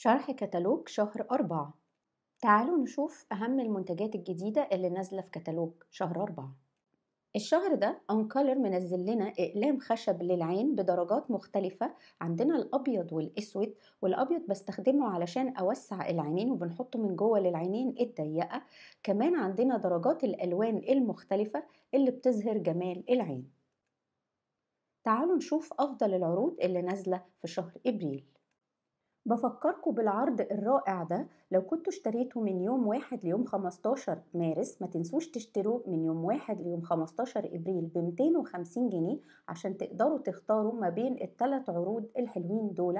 شرح كتالوج شهر أربعة تعالوا نشوف أهم المنتجات الجديدة اللي نازلة في كتالوج شهر أربعة الشهر ده أنكلر منزل لنا أقلام خشب للعين بدرجات مختلفة عندنا الأبيض والأسود والأبيض بستخدمه علشان أوسع العينين وبنحطه من جوه للعينين الضيقة كمان عندنا درجات الألوان المختلفة اللي بتظهر جمال العين تعالوا نشوف أفضل العروض اللي نازلة في شهر إبريل بفكركم بالعرض الرائع ده لو كنتوا اشتريته من يوم واحد ليوم 15 مارس ما تنسوش تشتروه من يوم واحد ليوم 15 ابريل ب 250 جنيه عشان تقدروا تختاروا ما بين الثلاث عروض الحلوين دول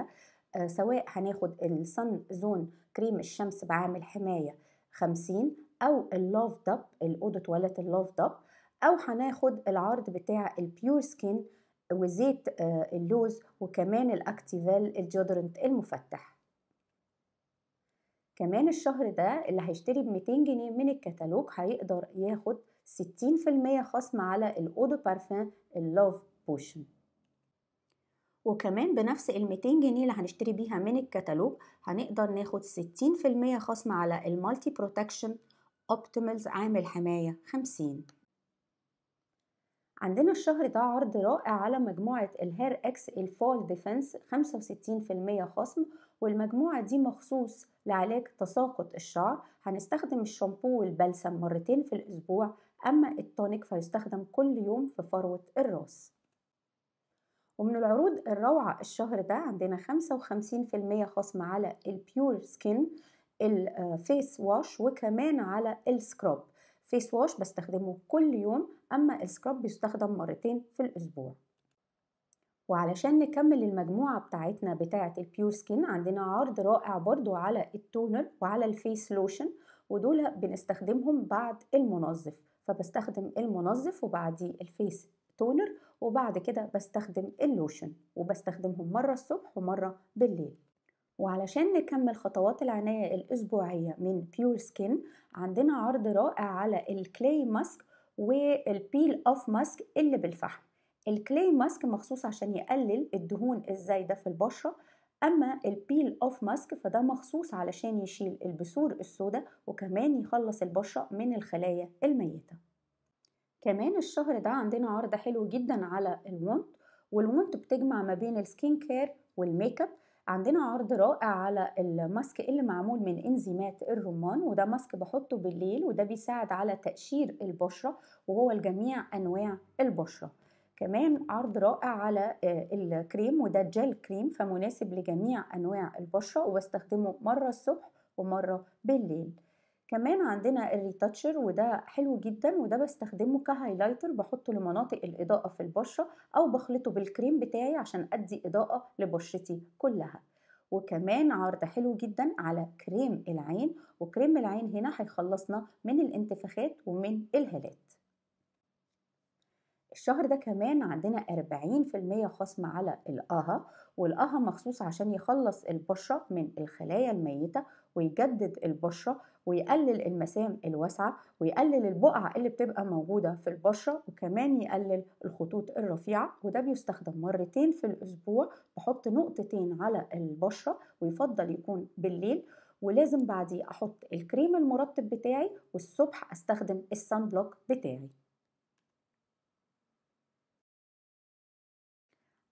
آه سواء هناخد الصن زون كريم الشمس بعامل حماية 50 او اللوف دب الاوضه تواليت اللوف دب او هناخد العرض بتاع البيور سكين وزيت آه، اللوز وكمان الاكتيفال الديودرنت المفتح كمان الشهر ده اللي هيشتري ب 200 جنيه من الكتالوج هيقدر ياخد 60% خصم على الاودو بارفان اللوف بوشن وكمان بنفس ال 200 جنيه اللي هنشتري بيها من الكتالوج هنقدر ناخد 60% خصم على المالتي بروتكشن اوبتيمالز عامل حماية 50 عندنا الشهر ده عرض رائع على مجموعة الهير اكس الفول ديفنس 65% خصم والمجموعة دي مخصوص لعلاج تساقط الشعر هنستخدم الشامبو والبلسم مرتين في الأسبوع أما التونيك فيستخدم كل يوم في فروة الراس ومن العروض الروعة الشهر ده عندنا 55% خصم على البيور سكين الفيس واش وكمان على السكراب فيس واش بستخدمه كل يوم أما السكراب بيستخدم مرتين في الأسبوع وعلشان نكمل المجموعة بتاعتنا بتاعة البيور سكين عندنا عرض رائع برضو على التونر وعلى الفيس لوشن ودول بنستخدمهم بعد المنظف فبستخدم المنظف وبعديه الفيس تونر وبعد كده بستخدم اللوشن وبستخدمهم مرة الصبح ومرة بالليل وعلشان نكمل خطوات العناية الأسبوعية من بيور سكين عندنا عرض رائع على الكلي ماسك والبيل أوف ماسك اللي بالفحم الكلي ماسك مخصوص عشان يقلل الدهون الزايدة في البشرة أما البيل أوف ماسك فده مخصوص علشان يشيل البثور السوداء وكمان يخلص البشرة من الخلايا الميتة كمان الشهر ده عندنا عرض حلو جدا على الونت والونت بتجمع ما بين السكين كير والميك اب عندنا عرض رائع على الماسك اللي معمول من انزيمات الرمان وده ماسك بحطه بالليل وده بيساعد على تقشير البشرة وهو لجميع أنواع البشرة كمان عرض رائع على آه، الكريم وده جيل كريم فمناسب لجميع أنواع البشرة وبستخدمه مرة الصبح ومرة بالليل كمان عندنا الريتاتشر وده حلو جدا وده بستخدمه كهايلايتر بحطه لمناطق الإضاءة في البشرة أو بخلطه بالكريم بتاعي عشان أدي إضاءة لبشرتي كلها وكمان عرض حلو جدا على كريم العين وكريم العين هنا هيخلصنا من الانتفاخات ومن الهالات الشهر ده كمان عندنا 40% خصم على القها والقها مخصوص عشان يخلص البشرة من الخلايا الميتة ويجدد البشرة ويقلل المسام الواسعة ويقلل البقع اللي بتبقى موجودة في البشرة وكمان يقلل الخطوط الرفيعة وده بيستخدم مرتين في الأسبوع بحط نقطتين على البشرة ويفضل يكون بالليل ولازم بعديه أحط الكريم المرطب بتاعي والصبح أستخدم الصن بلوك بتاعي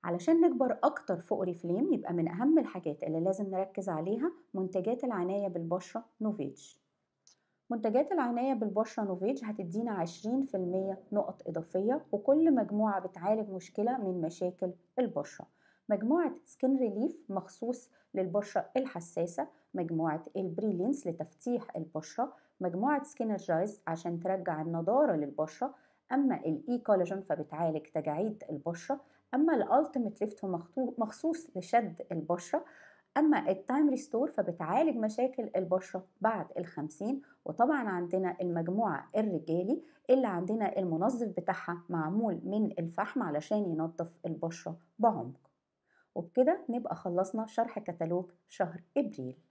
علشان نكبر أكتر فوق ريفليم يبقى من أهم الحاجات اللي لازم نركز عليها منتجات العناية بالبشرة نوفيج منتجات العناية بالبشرة نوفيج هتدينا 20% نقط إضافية وكل مجموعة بتعالج مشكلة من مشاكل البشرة مجموعة سكين ريليف مخصوص للبشرة الحساسة مجموعة البريلينس لتفتيح البشرة مجموعة سكينرجايز عشان ترجع النضارة للبشرة أما الإي كولاجين e فبتعالج تجاعيد البشرة اما الالتيميت ليفت هو مخصوص لشد البشره اما التايم ريستور فبتعالج مشاكل البشره بعد ال50 وطبعا عندنا المجموعه الرجالي اللي عندنا المنظف بتاعها معمول من الفحم علشان ينظف البشره بعمق وبكده نبقى خلصنا شرح كتالوج شهر ابريل